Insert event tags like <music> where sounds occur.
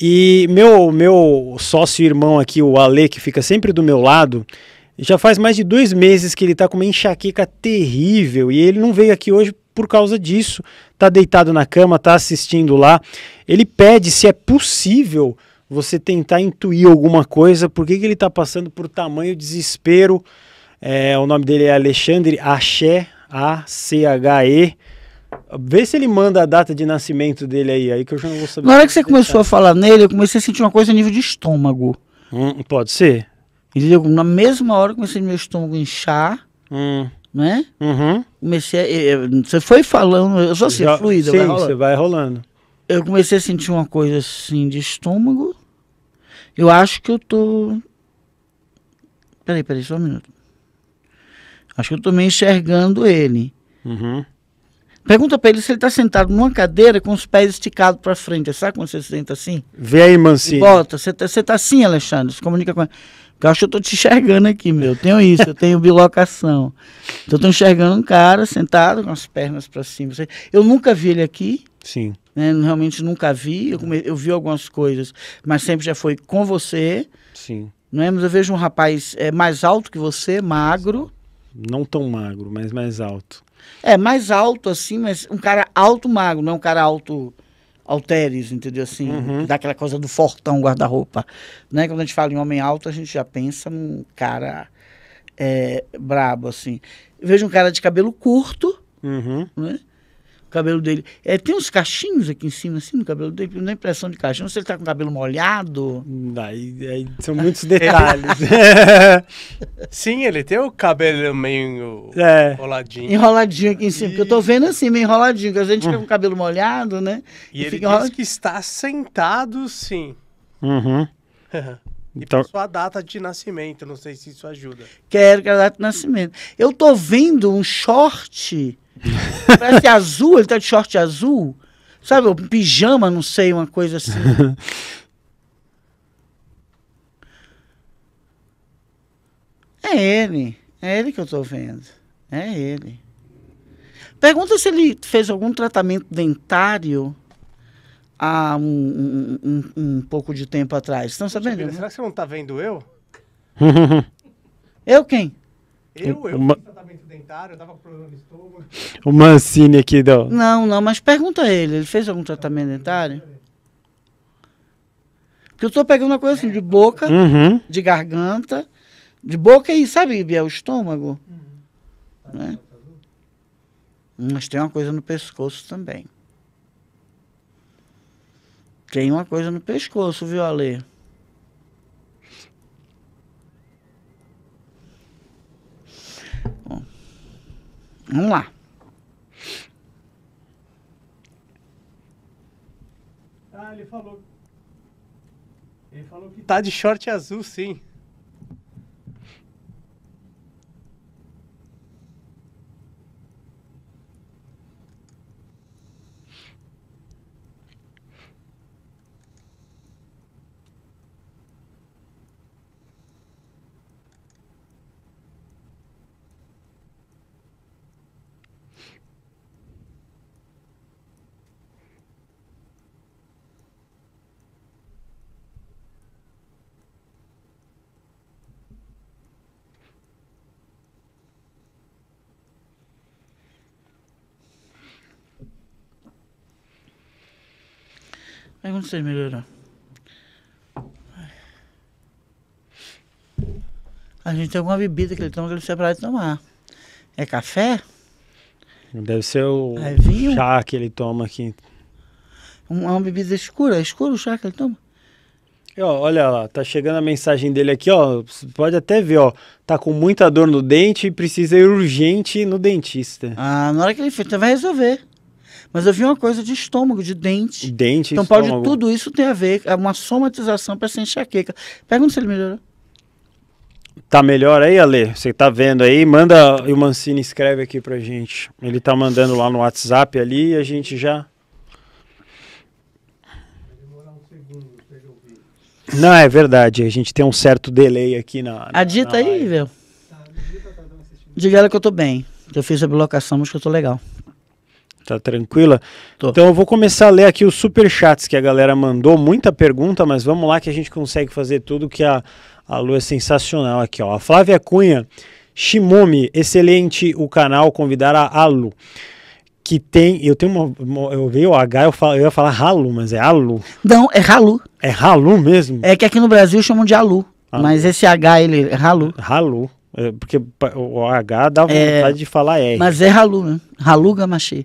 E meu, meu sócio irmão aqui, o Ale, que fica sempre do meu lado, já faz mais de dois meses que ele está com uma enxaqueca terrível e ele não veio aqui hoje por causa disso. Tá deitado na cama, tá assistindo lá. Ele pede se é possível você tentar intuir alguma coisa, por que, que ele está passando por tamanho desespero. É, o nome dele é Alexandre Axé, A-C-H-E. Vê se ele manda a data de nascimento dele aí, aí que eu já não vou saber. Na hora que você começou tá. a falar nele, eu comecei a sentir uma coisa a nível de estômago. Hum, pode ser. Entendeu? Na mesma hora eu comecei meu estômago inchar. Hum. Né? Uhum. Comecei a, Você foi falando, eu sou assim, já, fluido. Sim, vai você vai rolando. Eu comecei a sentir uma coisa assim de estômago. Eu acho que eu tô. Peraí, peraí, só um minuto. Acho que eu tô me enxergando ele. Uhum. Pergunta para ele se ele está sentado numa cadeira com os pés esticados para frente. Sabe quando você se senta assim? Vê aí, mansinho. Bota. Você está tá assim, Alexandre? Se comunica com ele. Eu acho que eu estou te enxergando aqui, meu. Eu tenho isso, eu tenho bilocação. Então, eu estou enxergando um cara sentado com as pernas para cima. Eu nunca vi ele aqui. Sim. Né? Realmente nunca vi. Eu, eu vi algumas coisas, mas sempre já foi com você. Sim. Não é? Mas eu vejo um rapaz é, mais alto que você, magro. Não tão magro, mas mais alto. É, mais alto, assim, mas um cara alto magro, não é um cara alto alteres, entendeu? Assim, uhum. daquela coisa do fortão guarda-roupa. Né? Quando a gente fala em homem alto, a gente já pensa num cara é, brabo, assim. Eu vejo um cara de cabelo curto, uhum. né? O cabelo dele. É, tem uns cachinhos aqui em cima, assim, no cabelo dele, dá impressão de cachinho. Não sei se ele tá com o cabelo molhado. Daí são <laughs> muitos detalhes. <laughs> Sim, ele tem o cabelo meio é. enroladinho. Enroladinho aqui em cima, e... porque eu tô vendo assim, meio enroladinho, porque a gente fica hum. com o cabelo molhado, né? E, e ele diz que está sentado, sim. Uhum. <laughs> E então... sua data de nascimento, não sei se isso ajuda. Quero que a data de nascimento. Eu tô vendo um short <laughs> Parece azul, ele tá de short azul. Sabe, um pijama, não sei, uma coisa assim. <laughs> é ele. É ele que eu tô vendo. É ele. Pergunta se ele fez algum tratamento dentário há um, um, um, um pouco de tempo atrás. Estão sabendo? Será né? que você não tá vendo eu? <laughs> eu quem? Eu, eu uma... fiz tratamento dentário, eu tava com problema no estômago. O Mancini aqui, não? Não, não, mas pergunta a ele, ele fez algum tratamento dentário? Porque eu tô pegando uma coisa assim, de boca, uhum. de garganta, de boca e, sabe, Bia, o estômago. Uhum. Né? Mas tem uma coisa no pescoço também. Tem uma coisa no pescoço, viu, Ale? Vamos lá. Ah, ele falou. Ele falou que tá de short azul, sim. Vai é acontecer melhorar. A gente tem alguma bebida que ele toma que ele precisa parar de tomar. É café? Deve ser o é vinho? chá que ele toma aqui. Um, é uma bebida escura? É escuro o chá que ele toma? E, ó, olha lá, tá chegando a mensagem dele aqui, ó. Pode até ver, ó. Tá com muita dor no dente e precisa ir urgente no dentista. Ah, na hora que ele fez, então vai resolver. Mas eu vi uma coisa de estômago, de dente. Dente, Então estômago. pode tudo isso ter a ver, é uma somatização para essa enxaqueca. Pergunta se ele melhorou. Tá melhor aí, Ale? Você tá vendo aí? Manda, o Mancini escreve aqui pra gente. Ele tá mandando lá no WhatsApp ali e a gente já... Não, é verdade. A gente tem um certo delay aqui na. na a dita na aí, velho. Diga ela que eu tô bem. Eu fiz a bilocação, mas que eu tô legal. Tá tranquila? Tô. Então eu vou começar a ler aqui os super chats que a galera mandou, muita pergunta, mas vamos lá que a gente consegue fazer tudo que a, a Lu é sensacional aqui, ó. A Flávia Cunha, Shimomi, excelente o canal, convidar a Alu. Que tem, eu tenho uma, uma eu vejo o H, eu, falo, eu ia falar Halu mas é Alu. Não, é Halu É Halu mesmo? É que aqui no Brasil chamam de Alu, ah. mas esse H ele é Halu Halu. É, porque o H dá é. vontade é, de falar R. Mas é Halu né? Halu Gamachê.